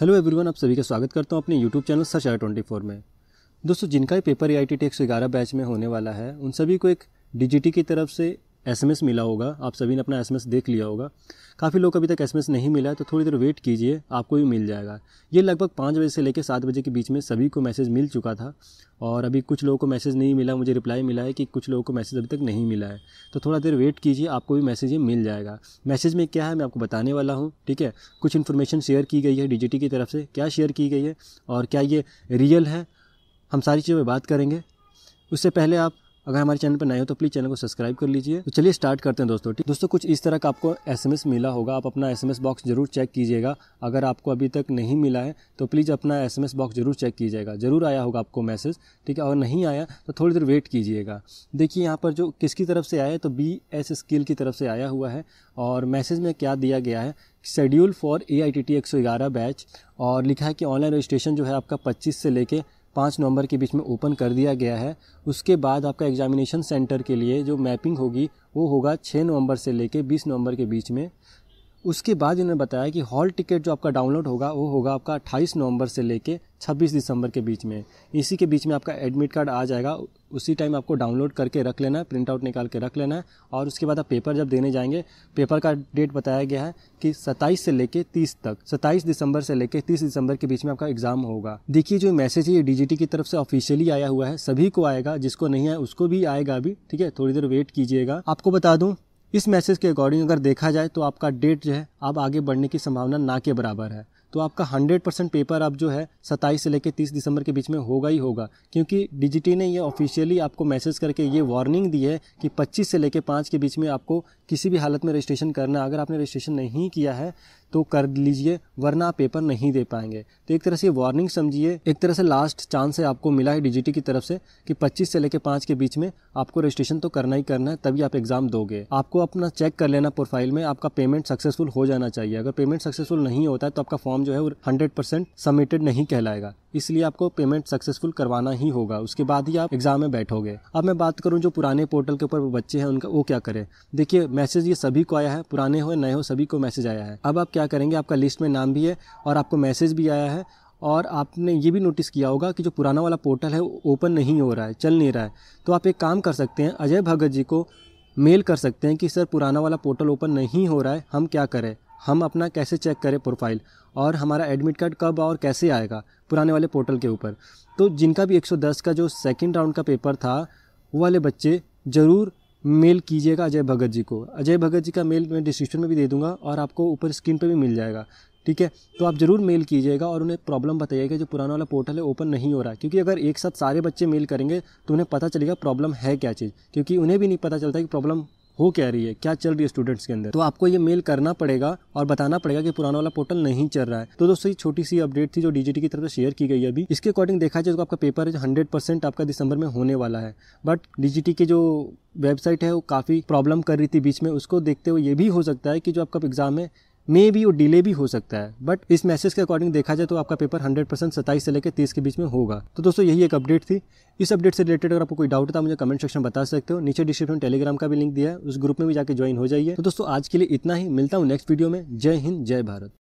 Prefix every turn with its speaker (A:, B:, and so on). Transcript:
A: hello everyone आप सभी का स्वागत करता हूं अपने यूट्यूब चैनल सच आर ट्वेंटी फोर में दोस्तों जिनका ही paper A I T tax ग्यारह बैच में होने वाला है उन सभी को एक डी की तरफ से एसएमएस मिला होगा आप सभी ने अपना एसएमएस देख लिया होगा काफ़ी लोग अभी तक एसएमएस नहीं मिला है तो थोड़ी देर वेट कीजिए आपको भी मिल जाएगा ये लगभग पाँच बजे से लेकर सात बजे के बीच में सभी को मैसेज मिल चुका था और अभी कुछ लोगों को मैसेज नहीं मिला मुझे रिप्लाई मिला है कि कुछ लोगों को मैसेज अभी तक नहीं मिला है तो थोड़ा देर वेट कीजिए आपको भी मैसेज ये मिल जाएगा मैसेज में क्या है मैं आपको बताने वाला हूँ ठीक है कुछ इन्फॉर्मेशन शेयर की गई है डी की तरफ से क्या शेयर की गई है और क्या ये रियल है हम सारी चीज़ों पर बात करेंगे उससे पहले आप अगर हमारे चैनल पर नए हो तो प्लीज चैनल को सब्सक्राइब कर लीजिए तो चलिए स्टार्ट करते हैं दोस्तों ठीक दोस्तों कुछ इस तरह का आपको एसएमएस मिला होगा आप अपना एसएमएस बॉक्स जरूर चेक कीजिएगा अगर आपको अभी तक नहीं मिला है तो प्लीज़ अपना एसएमएस बॉक्स जरूर चेक कीजिएगा जरूर आया होगा आपको मैसेज ठीक है और नहीं आया तो थोड़ी देर वेट कीजिएगा देखिए यहाँ पर जो किसकी तरफ से आया है तो बी एस स्किल की तरफ से आया हुआ है और मैसेज में क्या दिया गया है schedule for A I T T एक सौ ग्यारह बैच और लिखा है कि ऑनलाइन रजिस्ट्रेशन जो है आपका पच्चीस से लेके पाँच नवंबर के बीच में ओपन कर दिया गया है उसके बाद आपका एग्जामिनेशन सेंटर के लिए जो मैपिंग होगी वो होगा छः नवंबर से लेके बीस नवंबर के बीच में उसके बाद इन्होंने बताया कि हॉल टिकट जो आपका डाउनलोड होगा वो होगा आपका 28 नवंबर से लेके 26 दिसंबर के बीच में इसी के बीच में आपका एडमिट कार्ड आ जाएगा उसी टाइम आपको डाउनलोड करके रख लेना है प्रिंट आउट निकाल के रख लेना है और उसके बाद आप पेपर जब देने जाएंगे पेपर का डेट बताया गया है कि 27 से लेके 30 तक 27 दिसंबर से लेके 30 दिसंबर के बीच में आपका एग्जाम होगा देखिए जो मैसेज है ये डीजीटी की तरफ से ऑफिशियली आया हुआ है सभी को आएगा जिसको नहीं है उसको भी आएगा अभी ठीक है थोड़ी देर वेट कीजिएगा आपको बता दूं इस मैसेज के अकॉर्डिंग अगर देखा जाए तो आपका डेट जो है आप आगे बढ़ने की संभावना ना के बराबर है तो आपका 100 परसेंट पेपर अब जो है 27 से लेकर 30 दिसंबर के बीच में होगा ही होगा क्योंकि डिजिटी ने ये ऑफिशियली आपको मैसेज करके ये वार्निंग दी है कि 25 से लेकर 5 के बीच में आपको किसी भी हालत में रजिस्ट्रेशन करना अगर आपने रजिस्ट्रेशन नहीं किया है तो कर लीजिए वरना आप पेपर नहीं दे पाएंगे तो एक तरह से वार्निंग समझिए एक तरह से लास्ट चांस है आपको मिला है डीजीटी की तरफ से कि 25 से लेकर 5 के बीच में आपको रजिस्ट्रेशन तो करना ही करना है तभी आप एग्जाम दोगे आपको अपना चेक कर लेना प्रोफाइल में आपका पेमेंट सक्सेसफुल हो जाना चाहिए अगर पेमेंट सक्सेसफुल नहीं होता है तो आपका फॉर्म जो है वो हंड्रेड सबमिटेड नहीं कहलाएगा इसलिए आपको पेमेंट सक्सेसफुल करवाना ही होगा उसके बाद ही आप एग्जाम में बैठोगे अब मैं बात करूँ जो पुराने पोर्टल के ऊपर बच्चे हैं उनका वो क्या करें देखिए मैसेज ये सभी को आया है पुराने हो नए हो सभी को मैसेज आया है अब आप क्या करेंगे आपका लिस्ट में नाम भी है और आपको मैसेज भी आया है और आपने ये भी नोटिस किया होगा कि जो पुराना वाला पोर्टल है वो ओपन नहीं हो रहा है चल नहीं रहा है तो आप एक काम कर सकते हैं अजय भगत जी को मेल कर सकते हैं कि सर पुराना वाला पोर्टल ओपन नहीं हो रहा है हम क्या करें हम अपना कैसे चेक करें प्रोफाइल और हमारा एडमिट कार्ड कब और कैसे आएगा पुराने वाले पोर्टल के ऊपर तो जिनका भी 110 का जो सेकंड राउंड का पेपर था वो वाले बच्चे ज़रूर मेल कीजिएगा अजय भगत जी को अजय भगत जी का मेल मैं डिस्क्रिप्शन में भी दे दूंगा और आपको ऊपर स्क्रीन पर भी मिल जाएगा ठीक है तो आप ज़रूर मेल कीजिएगा और उन्हें प्रॉब्लम बताइएगा जो पुराना वाला पोर्टल है ओपन नहीं हो रहा है क्योंकि अगर एक साथ सारे बच्चे मेल करेंगे तो उन्हें पता चलेगा प्रॉब्लम है क्या चीज़ क्योंकि उन्हें भी नहीं पता चलता कि प्रॉब्लम हो क्या रही है क्या चल रही है स्टूडेंट्स के अंदर तो आपको ये मेल करना पड़ेगा और बताना पड़ेगा कि पुराना वाला पोर्टल नहीं चल रहा है तो दोस्तों ये छोटी सी अपडेट थी जो डीजीटी की तरफ से शेयर की गई है अभी इसके अकॉर्डिंग देखा जाए तो आपका पेपर है हंड्रेड परसेंट आपका दिसंबर में होने वाला है बट डीजीटी के जो वेबसाइट है वो काफ़ी प्रॉब्लम कर रही थी बीच में उसको देखते हुए ये भी हो सकता है कि जो आपका एग्ज़ाम है मे भी वो डिले भी हो सकता है बट इस मैसेज के अकॉर्डिंग देखा जाए तो आपका पेपर 100 परसेंट सत्ताईस से लेकर तीस के बीच में होगा तो दोस्तों यही एक अपडेट थी इस अपडेट से रिलेटेड अगर आपको कोई डाउट था मुझे कमेंट सेक्शन में बता सकते हो नीचे डिस्क्रिप्शन टेलीग्राम का भी लिंक दिया है उस ग्रुप में भी जाकर ज्वाइन हो जाइए तो दोस्तों आज के लिए इतना ही मिलता हूँ नेक्स्ट वीडियो में जय हिंद जय भारत